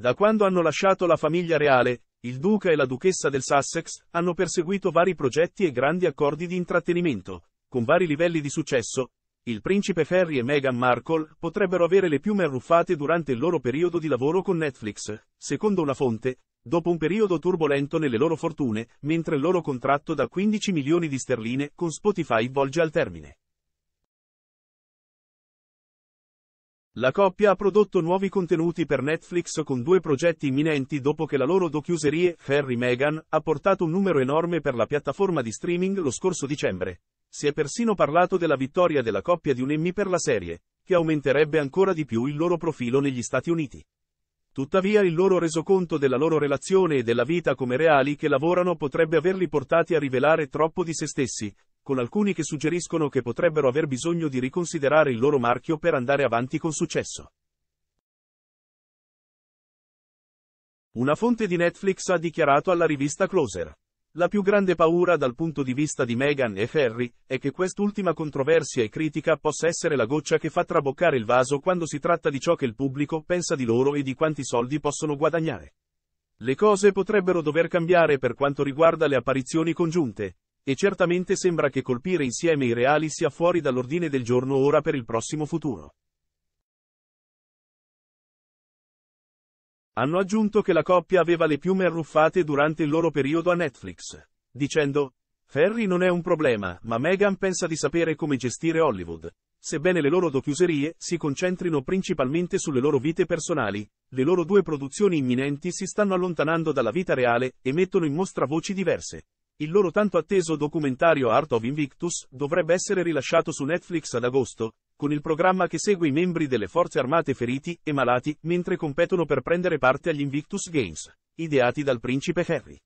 Da quando hanno lasciato la famiglia reale, il duca e la duchessa del Sussex hanno perseguito vari progetti e grandi accordi di intrattenimento, con vari livelli di successo. Il principe Ferry e Meghan Markle potrebbero avere le piume arruffate durante il loro periodo di lavoro con Netflix, secondo una fonte, dopo un periodo turbolento nelle loro fortune, mentre il loro contratto da 15 milioni di sterline con Spotify volge al termine. La coppia ha prodotto nuovi contenuti per Netflix con due progetti imminenti dopo che la loro docuserie, Harry Meghan, ha portato un numero enorme per la piattaforma di streaming lo scorso dicembre. Si è persino parlato della vittoria della coppia di un Emmy per la serie, che aumenterebbe ancora di più il loro profilo negli Stati Uniti. Tuttavia il loro resoconto della loro relazione e della vita come reali che lavorano potrebbe averli portati a rivelare troppo di se stessi, con alcuni che suggeriscono che potrebbero aver bisogno di riconsiderare il loro marchio per andare avanti con successo. Una fonte di Netflix ha dichiarato alla rivista Closer. La più grande paura dal punto di vista di Meghan e Ferry è che quest'ultima controversia e critica possa essere la goccia che fa traboccare il vaso quando si tratta di ciò che il pubblico pensa di loro e di quanti soldi possono guadagnare. Le cose potrebbero dover cambiare per quanto riguarda le apparizioni congiunte, e certamente sembra che colpire insieme i reali sia fuori dall'ordine del giorno ora per il prossimo futuro. Hanno aggiunto che la coppia aveva le piume arruffate durante il loro periodo a Netflix, dicendo, Ferry non è un problema, ma Meghan pensa di sapere come gestire Hollywood. Sebbene le loro docuserie si concentrino principalmente sulle loro vite personali, le loro due produzioni imminenti si stanno allontanando dalla vita reale e mettono in mostra voci diverse. Il loro tanto atteso documentario Art of Invictus dovrebbe essere rilasciato su Netflix ad agosto, con il programma che segue i membri delle forze armate feriti e malati mentre competono per prendere parte agli Invictus Games, ideati dal principe Harry.